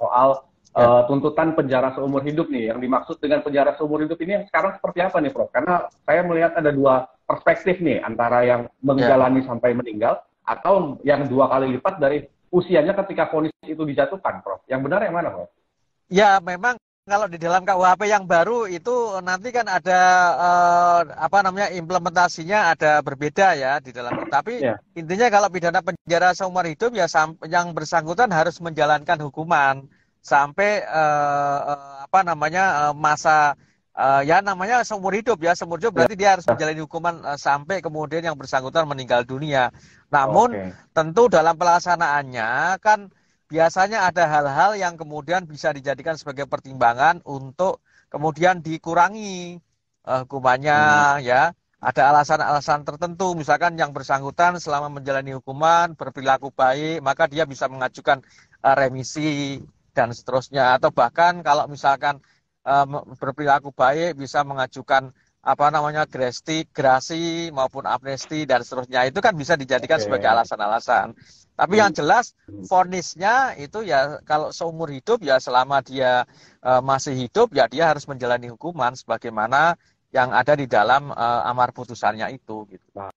soal uh, tuntutan penjara seumur hidup nih. Yang dimaksud dengan penjara seumur hidup ini sekarang seperti apa nih, Prof? Karena saya melihat ada dua perspektif nih antara yang menjalani ya. sampai meninggal atau yang dua kali lipat dari usianya ketika vonis itu dijatuhkan, Prof. Yang benar yang mana, Prof? Ya, memang kalau di dalam KUHP yang baru itu nanti kan ada eh, apa namanya implementasinya ada berbeda ya di dalam. Tapi ya. intinya kalau pidana penjara seumur hidup ya yang bersangkutan harus menjalankan hukuman sampai eh, eh apa namanya eh, masa eh, ya namanya seumur hidup ya seumur hidup berarti dia harus ya. menjalani hukuman eh, sampai kemudian yang bersangkutan meninggal dunia. Namun okay. tentu dalam pelaksanaannya kan biasanya ada hal-hal yang kemudian bisa dijadikan sebagai pertimbangan untuk kemudian dikurangi uh, hukumannya hmm. ya. Ada alasan-alasan tertentu, misalkan yang bersangkutan selama menjalani hukuman berperilaku baik, maka dia bisa mengajukan uh, remisi dan seterusnya. Atau bahkan kalau misalkan uh, berperilaku baik bisa mengajukan apa namanya gresti, grasi maupun amnesti dan seterusnya itu kan bisa dijadikan okay. sebagai alasan-alasan. Tapi yang jelas vonisnya itu ya kalau seumur hidup ya selama dia e, masih hidup ya dia harus menjalani hukuman sebagaimana yang ada di dalam e, amar putusannya itu gitu.